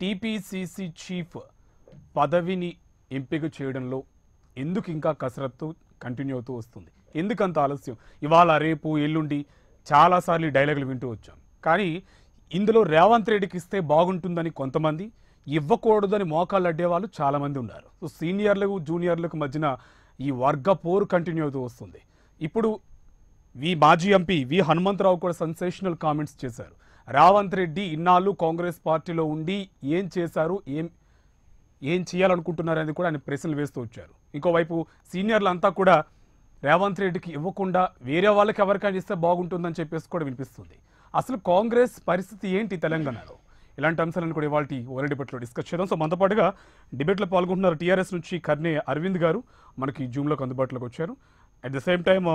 TPCC chief పదవిని ఎంపిక చేయడంలో ఎందుకు ఇంకా కసరత్తు కంటిన్యూ అవుతూ వస్తుంది ఎందుకంత ఆలస్యం ఇవాళ రేపు ఎల్లుండి చాలాసార్లు డైలాగులు వింటూ వచ్చాం కానీ ఇందులో రేవంత్ రెడ్డికి ఇస్తే బాగుంటుందని కొంతమంది ఇవ్వకూడదని మోకాళ్ళు అడ్డేవాళ్ళు చాలామంది ఉన్నారు సో సీనియర్లకు జూనియర్లకు మధ్యన ఈ వర్గ పోరు కంటిన్యూ అవుతూ వస్తుంది ఇప్పుడు వి మాజీ ఎంపీ వి హనుమంతరావు కూడా సెన్సేషనల్ కామెంట్స్ చేశారు రావంత్ రెడ్డి ఇన్నాళ్ళు కాంగ్రెస్ పార్టీలో ఉండి ఏం చేశారు ఏం ఏం చేయాలనుకుంటున్నారు అనేది కూడా ఆయన ప్రశ్నలు వేస్తూ వచ్చారు ఇంకోవైపు సీనియర్లంతా కూడా రేవంత్ రెడ్డికి ఇవ్వకుండా వేరే వాళ్ళకి ఎవరికైనా ఇస్తే బాగుంటుందని చెప్పేసి కూడా వినిపిస్తుంది అసలు కాంగ్రెస్ పరిస్థితి ఏంటి తెలంగాణలో ఇలాంటి అంశాలను కూడా ఇవాళ ఓలరెడీ డిబెట్లో డిస్కస్ చేద్దాం సో మనతో పాటుగా డిబేట్లో పాల్గొంటున్నారు టీఆర్ఎస్ నుంచి కర్నే అరవింద్ గారు మనకి జూమ్లోకి అందుబాటులోకి వచ్చారు at the same time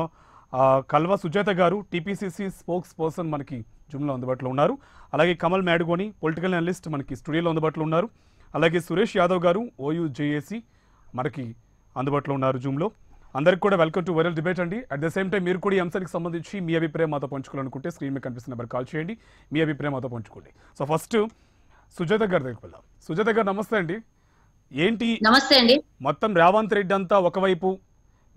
Kalva Sujatha గారు టీపీసీసీ స్పోక్స్ పర్సన్ మనకి జూమ్లో అందుబాటులో ఉన్నారు అలాగే కమల్ మేడుగోని పొలిటికల్ అనలిస్ట్ మనకి స్టూడియోలో అందుబాటులో ఉన్నారు అలాగే సురేష్ యాదవ్ గారు ఓయూ జేఏసీ మనకి అందుబాటులో ఉన్నారు జూమ్లో అందరికీ కూడా వెల్కమ్ టు వైరల్ డిబేట్ అండి అట్ ద సేమ్ టైం మీరు కూడా ఈ అంశానికి సంబంధించి మీ అభిప్రాయం మాతో పంచుకోవాలనుకుంటే స్క్రీన్ మీద కనిపిస్తున్న నెంబర్ కాల్ చేయండి మీ అభిప్రాయం మాతో పంచుకోండి సో ఫస్ట్ సుజాత గారి దగ్గరికి వెళ్దాం సుజాత గారు నమస్తే అండి ఏంటి నమస్తే అండి మొత్తం రేవంత్ రెడ్డి అంతా ఒకవైపు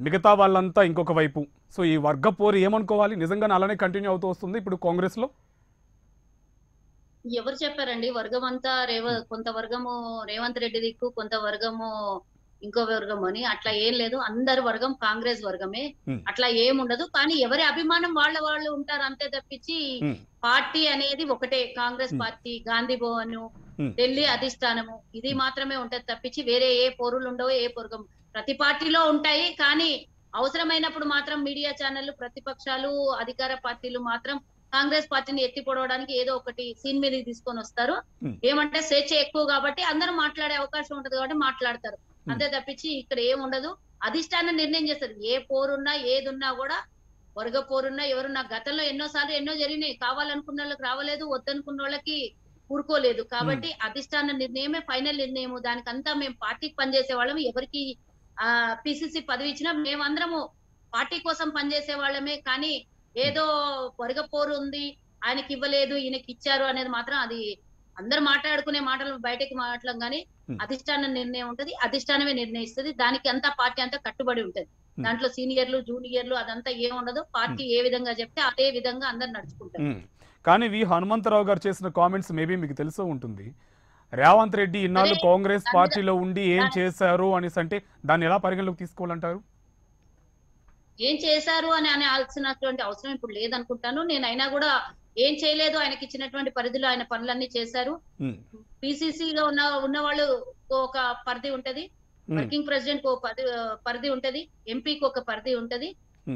మిగతా వాళ్ళంతా ఇంకొక వైపు సో ఈ వర్గ పోరు ఏమనుకోవాలి నిజంగా అలానే కంటిన్యూ అవుతూ వస్తుంది ఇప్పుడు కాంగ్రెస్ లో ఎవరు చెప్పారండి వర్గం అంతా రేవ కొంత వర్గము రేవంత్ రెడ్డి దిక్కు కొంత వర్గము ఇంకో వర్గం అని అట్లా ఏం లేదు అందరి వర్గం కాంగ్రెస్ వర్గమే అట్లా ఏముండదు కానీ ఎవరి అభిమానం వాళ్ళ వాళ్ళు ఉంటారు అంతే తప్పించి పార్టీ అనేది ఒకటే కాంగ్రెస్ పార్టీ గాంధీ భవన్ ఢిల్లీ అధిష్టానము ఇది మాత్రమే ఉంటది తప్పించి వేరే ఏ పోరులు ఉండవు ఏ పొరుగం ప్రతి పార్టీలో ఉంటాయి కానీ అవసరమైనప్పుడు మాత్రం మీడియా ఛానళ్లు ప్రతిపక్షాలు అధికార పార్టీలు మాత్రం కాంగ్రెస్ పార్టీని ఎత్తి పొడవడానికి ఏదో ఒకటి సీన్ మీద తీసుకొని వస్తారు ఏమంటే స్వేచ్ఛ ఎక్కువ కాబట్టి అందరూ మాట్లాడే అవకాశం ఉంటది కాబట్టి మాట్లాడతారు అంతే తప్పించి ఇక్కడ ఏం ఉండదు అధిష్టానం నిర్ణయం చేస్తారు ఏ పోరున్నా ఏదున్నా కూడా వర్గ పోరున్నా ఎవరున్నా గతంలో ఎన్నో సార్లు ఎన్నో జరిగినాయి కావాలనుకున్న వాళ్ళకి రావలేదు వద్దనుకున్న వాళ్ళకి ఊరుకోలేదు కాబట్టి అధిష్టాన నిర్ణయమే ఫైనల్ నిర్ణయం దానికంతా మేము పార్టీకి పనిచేసే వాళ్ళం ఎవరికి ఆ పిసిసి పదవి ఇచ్చిన మేమందరము పార్టీ కోసం పనిచేసే వాళ్ళమే కానీ ఏదో పొరగపోరు ఉంది ఆయనకి ఇవ్వలేదు ఈయనకి ఇచ్చారు అనేది మాత్రం అది అందరు మాట్లాడుకునే మాటలు బయటకి మాట్లాడం కానీ అధిష్టానం నిర్ణయం ఉంటది అధిష్టానమే నిర్ణయిస్తుంది దానికి అంతా పార్టీ అంతా కట్టుబడి ఉంటది దాంట్లో సీనియర్లు జూనియర్లు అదంతా ఏముండదు ఉండదు పార్టీ ఏ విధంగా చెప్తే అదే విధంగా అందరు నడుచుకుంటారు కానీ వి హనుమంతరావు గారు చేసిన కామెంట్స్ మేబీ మీకు తెలుసో ఉంటుంది రేవంత్ రెడ్డి ఇన్నాళ్ళు కాంగ్రెస్ పార్టీలో ఉండి ఏం చేశారు అనేసి అంటే దాన్ని ఎలా పరిగణలోకి తీసుకోవాలంటారు ఏం చేశారు అని అని ఆలోచినటువంటి అవసరం ఇప్పుడు లేదనుకుంటాను నేనైనా కూడా ఏం చేయలేదు ఆయనకి ఇచ్చినటువంటి పరిధిలో ఆయన పనులన్నీ చేశారు పిసిసిగా ఉన్న ఉన్న వాళ్ళు ఒక పరిధి ఉంటది వర్కింగ్ ప్రెసిడెంట్ కు పరిధి ఉంటది ఎంపీకి ఒక పరిధి ఉంటది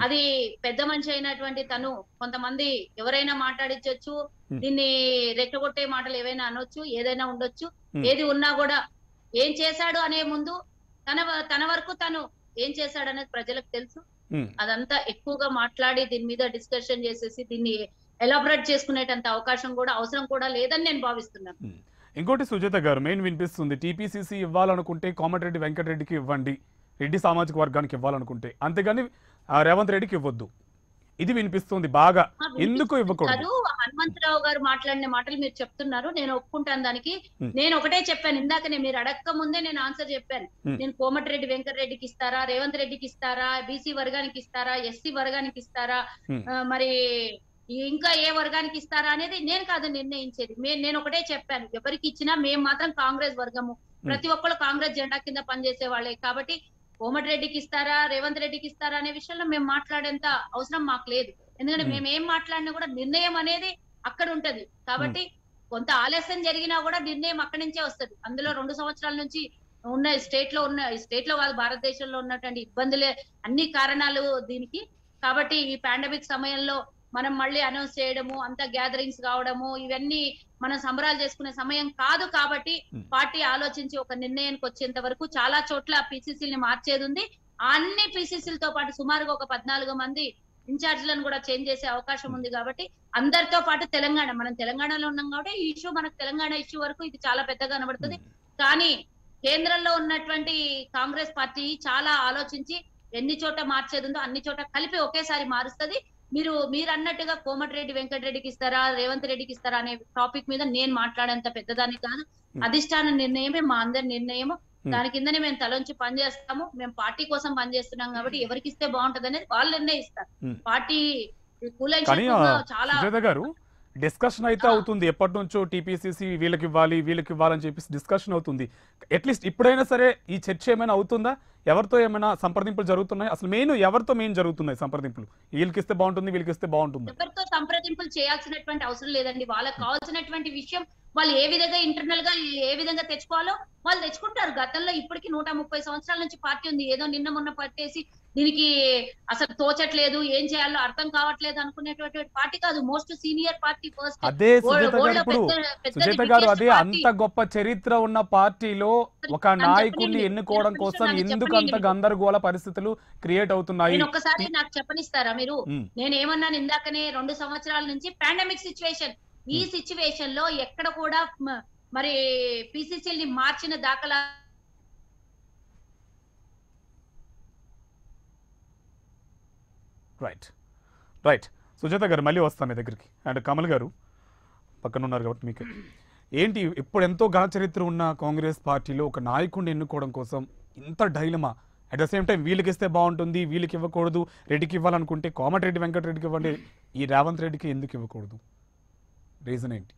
అది పెద్ద మనిషి అయినటువంటి తను కొంతమంది ఎవరైనా మాట్లాడించవచ్చు దీన్ని రెచ్చగొట్టే మాటలు ఏవైనా అనొచ్చు ఏదైనా ఉండొచ్చు ఏది ఉన్నా కూడా ఏం చేశాడు అనే ముందు తన తన వరకు తను ఏం చేశాడు అనేది ప్రజలకు తెలుసు అదంతా ఎక్కువగా మాట్లాడి దీని మీద డిస్కషన్ చేసేసి దీన్ని ఎలాబరేట్ చేసుకునేటంత అవకాశం కూడా అవసరం కూడా లేదని నేను భావిస్తున్నాను ఇంకోటి సుజాత గారు మెయిన్ వినిపిస్తుంది టీపీసీసీ ఇవ్వాలనుకుంటే కోమటిరెడ్డి వెంకటరెడ్డికి ఇవ్వండి రెడ్డి సామాజిక వర్గానికి ఇవ్వాలనుకుంటే అంతేగాని రేవంత్ రెడ్డికి ఇవ్వద్దు ఇది వినిపిస్తుంది బాగా ఎందుకు ఇవ్వకూడదు హనుమంతరావు గారు మాట్లాడిన మాటలు మీరు చెప్తున్నారు నేను ఒప్పుకుంటాను దానికి నేను ఒకటే చెప్పాను ఇందాక నేను మీరు అడగక ముందే నేను ఆన్సర్ చెప్పాను నేను కోమటిరెడ్డి వెంకటరెడ్డికి ఇస్తారా రేవంత్ రెడ్డికి ఇస్తారా బీసీ వర్గానికి ఇస్తారా ఎస్సీ వర్గానికి ఇస్తారా మరి ఇంకా ఏ వర్గానికి ఇస్తారా అనేది నేను కాదు నిర్ణయించేది నేను ఒకటే చెప్పాను ఎవరికి ఇచ్చినా మేము మాత్రం కాంగ్రెస్ వర్గము ప్రతి ఒక్కరు కాంగ్రెస్ జెండా కింద పనిచేసే వాళ్ళే కాబట్టి కోమటి రెడ్డికి ఇస్తారా రేవంత్ రెడ్డికి ఇస్తారా అనే విషయంలో మేము మాట్లాడేంత అవసరం మాకు లేదు ఎందుకంటే మేము ఏం మాట్లాడినా కూడా నిర్ణయం అనేది అక్కడ ఉంటది కాబట్టి కొంత ఆలస్యం జరిగినా కూడా నిర్ణయం అక్కడి నుంచే వస్తుంది అందులో రెండు సంవత్సరాల నుంచి ఉన్న స్టేట్ లో ఉన్న స్టేట్ లో వాళ్ళు భారతదేశంలో ఉన్నటువంటి ఇబ్బందులే అన్ని కారణాలు దీనికి కాబట్టి ఈ పాండమిక్ సమయంలో మనం మళ్ళీ అనౌన్స్ చేయడము అంత గ్యాదరింగ్స్ కావడము ఇవన్నీ మనం సంబరాలు చేసుకునే సమయం కాదు కాబట్టి hmm. పార్టీ ఆలోచించి ఒక నిర్ణయానికి వచ్చేంత వరకు చాలా చోట్ల పిసిసిని మార్చేది ఉంది అన్ని పిసిసిలతో పాటు సుమారుగా ఒక పద్నాలుగు మంది ఇన్ఛార్జ్లను కూడా చేంజ్ చేసే అవకాశం ఉంది కాబట్టి అందరితో పాటు తెలంగాణ మనం తెలంగాణలో ఉన్నాం కాబట్టి ఈ ఇష్యూ మనకు తెలంగాణ ఇష్యూ వరకు ఇది చాలా పెద్దగా కనబడుతుంది hmm. కానీ కేంద్రంలో ఉన్నటువంటి కాంగ్రెస్ పార్టీ చాలా ఆలోచించి ఎన్ని చోట మార్చేది ఉందో అన్ని చోట కలిపి ఒకేసారి మారుస్తుంది మీరు మీరు అన్నట్టుగా కోమటిరెడ్డి వెంకటరెడ్డికి ఇస్తారా రేవంత్ రెడ్డికి ఇస్తారా అనే టాపిక్ మీద నేను మాట్లాడేంత పెద్దదాన్ని కాదు అధిష్టాన నిర్ణయమే మా అందరి నిర్ణయము దాని కిందనే మేము తలొంచి పనిచేస్తాము మేము పార్టీ కోసం పనిచేస్తున్నాం కాబట్టి ఎవరికి ఇస్తే బాగుంటది అనేది వాళ్ళు నిర్ణయిస్తారు పార్టీ కూలైన చాలా డిస్కషన్ అయితే అవుతుంది ఎప్పటి నుంచో టీపీసీసీ వీళ్ళకి ఇవ్వాలి వీళ్ళకి ఇవ్వాలని చెప్పేసి డిస్కషన్ అవుతుంది అట్లీస్ట్ ఇప్పుడైనా సరే ఈ చర్చ ఏమైనా అవుతుందా ఎవరితో ఏమైనా సంప్రదింపులు జరుగుతున్నాయి అసలు మెయిన్ ఎవరితో మెయిన్ జరుగుతున్నాయి సంప్రదింపులు వీళ్ళకి ఇస్తే బాగుంటుంది వీళ్ళకి ఇస్తే బాగుంటుంది ఎవరితో సంప్రదింపులు చేయాల్సినటువంటి అవసరం లేదండి వాళ్ళకి కావాల్సినటువంటి విషయం వాళ్ళు ఏ విధంగా ఇంటర్నల్ గా ఏ విధంగా తెచ్చుకోవాలో వాళ్ళు తెచ్చుకుంటారు గతంలో ఇప్పటికి నూట ముప్పై సంవత్సరాల నుంచి పార్టీ ఉంది ఏదో నిన్న మొన్న పట్టేసి దీనికి అసలు తోచట్లేదు ఏం చేయాలో అర్థం కావట్లేదు అనుకునేటువంటి పార్టీ కాదు మోస్ట్ సీనియర్ పార్టీ ఫస్ట్ అదే సుజేత గారు అదే అంత గొప్ప చరిత్ర ఉన్న పార్టీలో ఒక నాయకుడిని ఎన్నుకోవడం కోసం ఎందుకు అంత గందరగోళ పరిస్థితులు క్రియేట్ అవుతున్నాయి ఒక్కసారి ఒకసారి నాకు చెప్పనిస్తారా మీరు నేను ఏమన్నాను ఇందాకనే రెండు సంవత్సరాల నుంచి పాండమిక్ సిచ్యువేషన్ ఈ సిచ్యువేషన్ లో ఎక్కడ కూడా మరి పిసిసిఎల్ ని మార్చిన దాఖలా రైట్ రైట్ సుజాత గారు మళ్ళీ వస్తాం మీ దగ్గరికి అండ్ కమల్ గారు పక్కన ఉన్నారు కాబట్టి మీకు ఏంటి ఇప్పుడు ఎంతో ఘన చరిత్ర ఉన్న కాంగ్రెస్ పార్టీలో ఒక నాయకుడిని ఎన్నుకోవడం కోసం ఇంత dilemma at the same time వీళ్ళకి ఇస్తే బాగుంటుంది వీళ్ళకి ఇవ్వకూడదు రెడ్డికి ఇవ్వాలనుకుంటే కోమటిరెడ్డి వెంకటరెడ్డికి ఇవ్వండి ఈ రేవంత్ రెడ్డికి ఎందుకు ఇవ్వకూడదు రీజన్ ఏంటి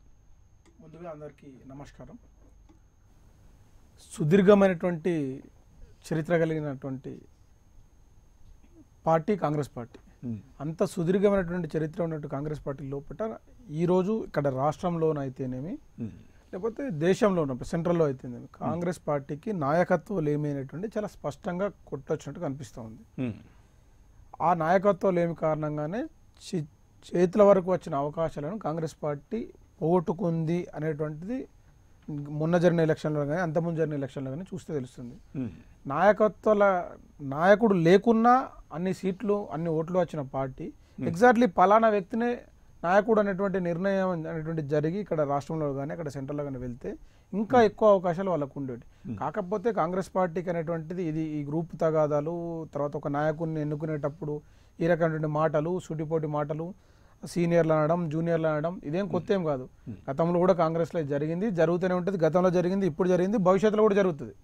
ముందుగా అందరికీ నమస్కారం సుదీర్ఘమైనటువంటి చరిత్ర కలిగినటువంటి పార్టీ కాంగ్రెస్ పార్టీ అంత సుదీర్ఘమైనటువంటి చరిత్ర ఉన్నట్టు కాంగ్రెస్ పార్టీ లోపల ఈరోజు ఇక్కడ రాష్ట్రంలోనైతేనేమి లేకపోతే దేశంలో సెంట్రల్లో అయితేనేమి కాంగ్రెస్ పార్టీకి నాయకత్వం లేమైనటువంటి చాలా స్పష్టంగా కొట్టొచ్చినట్టు కనిపిస్తూ ఉంది ఆ నాయకత్వం లేమి కారణంగానే చేతుల వరకు వచ్చిన అవకాశాలను కాంగ్రెస్ పార్టీ పోగొట్టుకుంది అనేటువంటిది మొన్న జరిగిన ఎలక్షన్లో కానీ అంతకుముందు జరిగిన ఎలక్షన్లో కానీ చూస్తే తెలుస్తుంది నాయకత్వాల నాయకుడు లేకున్నా అన్ని సీట్లు అన్ని ఓట్లు వచ్చిన పార్టీ ఎగ్జాక్ట్లీ hmm. పలానా వ్యక్తినే నాయకుడు అనేటువంటి నిర్ణయం అనేటువంటి జరిగి ఇక్కడ రాష్ట్రంలో కానీ అక్కడ సెంట్రల్లో కానీ వెళ్తే ఇంకా hmm. ఎక్కువ అవకాశాలు వాళ్ళకు ఉండేవి hmm. కాకపోతే కాంగ్రెస్ పార్టీకి అనేటువంటిది ఇది ఈ గ్రూప్ తగాదాలు తర్వాత ఒక నాయకుడిని ఎన్నుకునేటప్పుడు ఈ రకమైనటువంటి మాటలు సుటిపోటి మాటలు సీనియర్లు అనడం జూనియర్లు అనడం ఇదేం కొత్త ఏం కాదు గతంలో కూడా కాంగ్రెస్లో జరిగింది జరుగుతూనే ఉంటుంది గతంలో జరిగింది ఇప్పుడు జరిగింది భవిష్యత్తులో కూడా జరుగుతుంది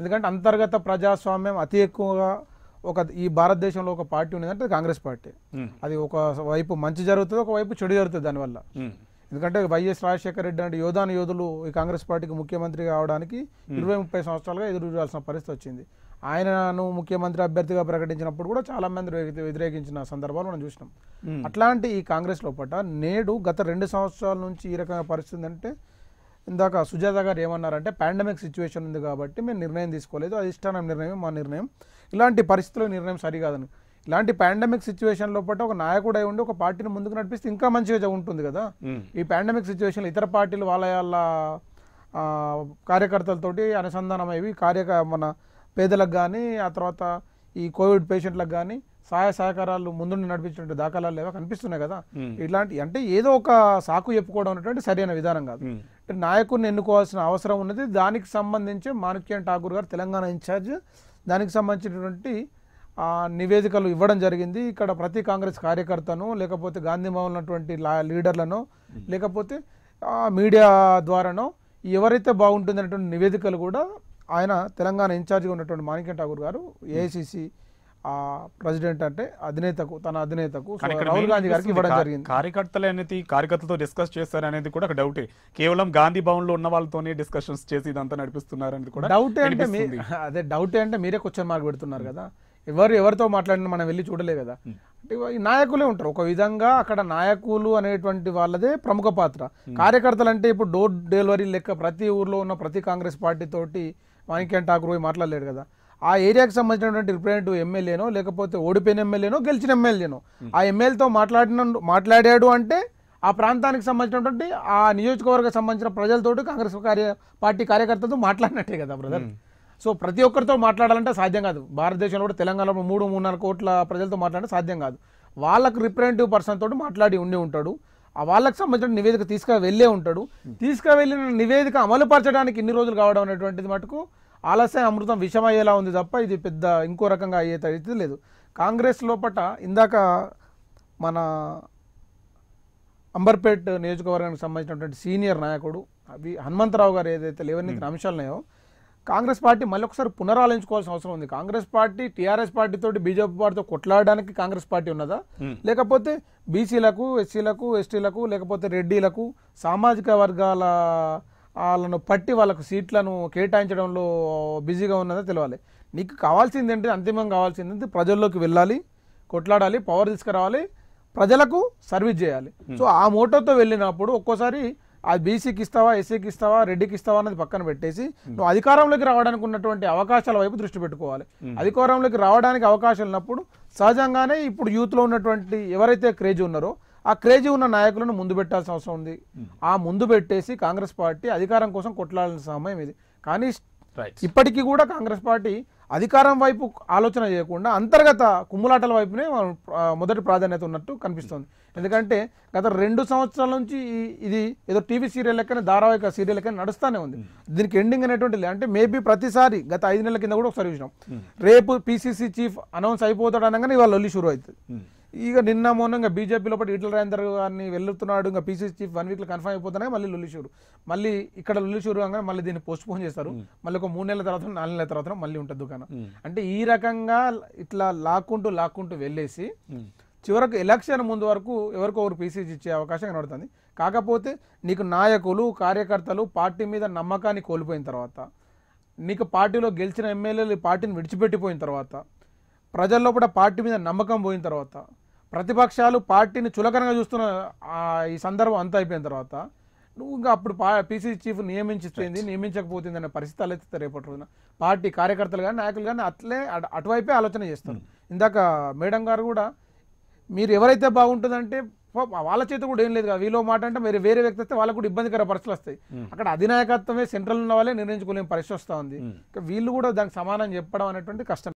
ఎందుకంటే అంతర్గత ప్రజాస్వామ్యం అతి ఎక్కువగా ఒక ఈ భారతదేశంలో ఒక పార్టీ ఉన్నదంటే కాంగ్రెస్ పార్టీ అది ఒక వైపు మంచి జరుగుతుంది ఒక వైపు చెడు జరుగుతుంది దానివల్ల ఎందుకంటే వైఎస్ రాజశేఖర రెడ్డి అంటే యోధాన యోధులు ఈ కాంగ్రెస్ పార్టీకి ముఖ్యమంత్రి కావడానికి ఇరవై ముప్పై సంవత్సరాలుగా ఎదురు చూడాల్సిన పరిస్థితి వచ్చింది ఆయనను ముఖ్యమంత్రి అభ్యర్థిగా ప్రకటించినప్పుడు కూడా చాలా మంది వ్యతిరేకించిన సందర్భాలు మనం చూసినాం అట్లాంటి ఈ కాంగ్రెస్ లోపల నేడు గత రెండు సంవత్సరాల నుంచి ఈ రకమైన పరిస్థితి అంటే ఇందాక సుజాత గారు ఏమన్నారంటే పాండమిక్ సిచ్యువేషన్ ఉంది కాబట్టి మేము నిర్ణయం తీసుకోలేదు అది ఇష్టానం నిర్ణయం మా నిర్ణయం ఇలాంటి పరిస్థితుల్లో నిర్ణయం సరికాదని ఇలాంటి పాండమిక్ సిచ్యువేషన్ లోపల ఒక నాయకుడై ఉండి ఒక పార్టీని ముందుకు నడిపిస్తే ఇంకా మంచిగా ఉంటుంది కదా ఈ పాండమిక్ సిచ్యువేషన్లో ఇతర పార్టీలు వాళ్ళ వాళ్ళ కార్యకర్తలతోటి అనుసంధానం అయ్యి కార్యక మన పేదలకు కానీ ఆ తర్వాత ఈ కోవిడ్ పేషెంట్లకు కానీ సహాయ సహకారాలు ముందుండి నడిపించినటువంటి దాఖలాలు లేవా కనిపిస్తున్నాయి కదా ఇట్లాంటి అంటే ఏదో ఒక సాకు చెప్పుకోవడం అనేటువంటి సరైన విధానం కాదు నాయకుడిని ఎన్నుకోవాల్సిన అవసరం ఉన్నది దానికి సంబంధించి మాణిక్యం ఠాకూర్ గారు తెలంగాణ ఇన్ఛార్జ్ దానికి సంబంధించినటువంటి నివేదికలు ఇవ్వడం జరిగింది ఇక్కడ ప్రతి కాంగ్రెస్ కార్యకర్తను లేకపోతే గాంధీ ఉన్నటువంటి లీడర్లను లేకపోతే మీడియా ద్వారానో ఎవరైతే బాగుంటుందనేటువంటి నివేదికలు కూడా ఆయన తెలంగాణ ఇన్ఛార్జిగా ఉన్నటువంటి మాణిక్య ఠాగూర్ గారు ఏఐసిసి ప్రెసిడెంట్ అంటే అధినేతకు తన అధినేతకు రాహుల్ గాంధీ గారికి ఇవ్వడం జరిగింది కార్యకర్తలు అనేది కార్యకర్తలతో డిస్కస్ చేస్తారు అనేది కూడా ఒక డౌటే కేవలం గాంధీ భవన్ లో ఉన్న వాళ్ళతోనే డిస్కషన్స్ చేసి ఇదంతా నడిపిస్తున్నారు అనేది కూడా డౌటే అంటే అదే డౌటే అంటే మీరే క్వశ్చన్ మార్క్ పెడుతున్నారు కదా ఎవరు ఎవరితో మాట్లాడినా మనం వెళ్ళి చూడలేదు కదా hmm. అంటే నాయకులే ఉంటారు ఒక విధంగా అక్కడ నాయకులు అనేటువంటి వాళ్ళదే ప్రముఖ పాత్ర hmm. కార్యకర్తలు అంటే ఇప్పుడు డోర్ డెలివరీ లెక్క ప్రతి ఊర్లో ఉన్న ప్రతి కాంగ్రెస్ పార్టీ తోటి మాణిక్యం ఠాకూర్ పోయి మాట్లాడలేడు కదా ఆ ఏరియాకి సంబంధించినటువంటి రిప్రజెంటేటివ్ ఎమ్మెల్యేనో లేకపోతే ఓడిపోయిన ఎమ్మెల్యేనో గెలిచిన ఎమ్మెల్యేనో ఆ ఎమ్మెల్యేతో మాట్లాడిన మాట్లాడాడు అంటే ఆ ప్రాంతానికి సంబంధించినటువంటి ఆ నియోజకవర్గ సంబంధించిన ప్రజలతో కాంగ్రెస్ కార్య పార్టీ కార్యకర్తలతో మాట్లాడినట్టే కదా బ్రదర్ సో ప్రతి ఒక్కరితో మాట్లాడాలంటే సాధ్యం కాదు భారతదేశంలో కూడా తెలంగాణలో మూడు మూడున్నర కోట్ల ప్రజలతో మాట్లాడడం సాధ్యం కాదు వాళ్ళకు రిప్రజెంటేటివ్ పర్సన్ తోటి మాట్లాడి ఉండి ఉంటాడు వాళ్ళకి సంబంధించిన నివేదిక తీసుకు వెళ్ళే ఉంటాడు తీసుకువెళ్ళిన నివేదిక అమలుపరచడానికి ఇన్ని రోజులు కావడం అనేటువంటిది మటుకు ఆలస్యం అమృతం విషమయ్యేలా ఉంది తప్ప ఇది పెద్ద ఇంకో రకంగా అయ్యే తగ్గితే లేదు కాంగ్రెస్ లోపల ఇందాక మన అంబర్పేట్ నియోజకవర్గానికి సంబంధించినటువంటి సీనియర్ నాయకుడు అవి హనుమంతరావు గారు ఏదైతే లేవనెత్తిన అంశాలున్నాయో కాంగ్రెస్ పార్టీ మళ్ళీ ఒకసారి పునరాలోచించుకోవాల్సిన అవసరం ఉంది కాంగ్రెస్ పార్టీ టీఆర్ఎస్ పార్టీతో బీజేపీ పార్టీతో కొట్లాడడానికి కాంగ్రెస్ పార్టీ ఉన్నదా లేకపోతే బీసీలకు ఎస్సీలకు ఎస్టీలకు లేకపోతే రెడ్డీలకు సామాజిక వర్గాల వాళ్ళను పట్టి వాళ్ళకు సీట్లను కేటాయించడంలో బిజీగా ఉన్నదా తెలియాలి నీకు కావాల్సింది ఏంటి అంతిమంగా కావాల్సింది ఏంటి ప్రజల్లోకి వెళ్ళాలి కొట్లాడాలి పవర్ తీసుకురావాలి ప్రజలకు సర్వీస్ చేయాలి సో ఆ మోటోతో వెళ్ళినప్పుడు ఒక్కోసారి అది బీసీకి ఇస్తావా ఎస్సీకి ఇస్తావా రెడ్డికి ఇస్తావా అనేది పక్కన పెట్టేసి నువ్వు అధికారంలోకి రావడానికి ఉన్నటువంటి అవకాశాల వైపు దృష్టి పెట్టుకోవాలి అధికారంలోకి రావడానికి అవకాశాలు ఉన్నప్పుడు సహజంగానే ఇప్పుడు యూత్లో ఉన్నటువంటి ఎవరైతే క్రేజ్ ఉన్నారో ఆ క్రేజీ ఉన్న నాయకులను ముందు పెట్టాల్సిన అవసరం ఉంది ఆ ముందు పెట్టేసి కాంగ్రెస్ పార్టీ అధికారం కోసం కొట్లాడాల్సిన సమయం ఇది కానీ ఇప్పటికీ కూడా కాంగ్రెస్ పార్టీ అధికారం వైపు ఆలోచన చేయకుండా అంతర్గత కుమ్ములాటల వైపునే మొదటి ప్రాధాన్యత ఉన్నట్టు కనిపిస్తుంది ఎందుకంటే గత రెండు సంవత్సరాల నుంచి ఇది ఏదో టీవీ సీరియల్ లెక్కనే ధారావాహిక సీరియల్ లెక్కనే నడుస్తూనే ఉంది దీనికి ఎండింగ్ అనేటువంటి అంటే మేబీ ప్రతిసారి గత ఐదు నెలల కింద కూడా ఒకసారి చూసినాం రేపు పీసీసీ చీఫ్ అనౌన్స్ అయిపోతాడు అనగానే ఇవాళ లొల్లి షురు అవుతుంది ఇక నిన్న మొన్న బీజేపీలో పాటు ఈటల రాజేందర్ గారిని వెళ్తున్నాడు ఇంకా పీసీసీ చీఫ్ వన్ వీక్లో కన్ఫర్మ్ అయిపోతున్నాయి మళ్ళీ లుల్లిషూరు మళ్ళీ ఇక్కడ లుల్లిషూరు కాగానే మళ్ళీ దీన్ని పోస్ట్ పోన్ చేస్తారు మళ్ళీ ఒక మూడు నెలల తర్వాత నాలుగు నెలల తర్వాత మళ్ళీ ఉంటుంది దుకాణం అంటే ఈ రకంగా ఇట్లా లాక్కుంటూ లాక్కుంటూ వెళ్ళేసి చివరకు ఎలక్షన్ ముందు వరకు ఎవరికో ఒకరు పీసీసీ ఇచ్చే అవకాశం కనబడుతుంది కాకపోతే నీకు నాయకులు కార్యకర్తలు పార్టీ మీద నమ్మకాన్ని కోల్పోయిన తర్వాత నీకు పార్టీలో గెలిచిన ఎమ్మెల్యేలు పార్టీని విడిచిపెట్టిపోయిన తర్వాత ప్రజల్లో కూడా పార్టీ మీద నమ్మకం పోయిన తర్వాత ప్రతిపక్షాలు పార్టీని చులకనగా చూస్తున్న ఈ సందర్భం అంతా అయిపోయిన తర్వాత నువ్వు ఇంకా అప్పుడు పీసీసీ చీఫ్ నియమించిపోయింది నియమించకపోతుంది అనే పరిస్థితి తలెత్తుతారు రేపటి రోజున పార్టీ కార్యకర్తలు కానీ నాయకులు కానీ అట్లే అటువైపే ఆలోచన చేస్తారు hmm. ఇందాక మేడం గారు కూడా మీరు ఎవరైతే బాగుంటుందంటే వాళ్ళ చేతి కూడా ఏం లేదు వీలో మాట అంటే మీరు వేరే వ్యక్తి వస్తే వాళ్ళకు కూడా ఇబ్బందికర పరిస్థితులు వస్తాయి hmm. అక్కడ అధినాయకత్వమే సెంట్రల్ ఉన్న వాళ్ళే నిర్ణయించుకోలేని పరిస్థితి వస్తుంది hmm. వీళ్ళు కూడా దానికి సమానం చెప్పడం అనేటువంటి కష్టం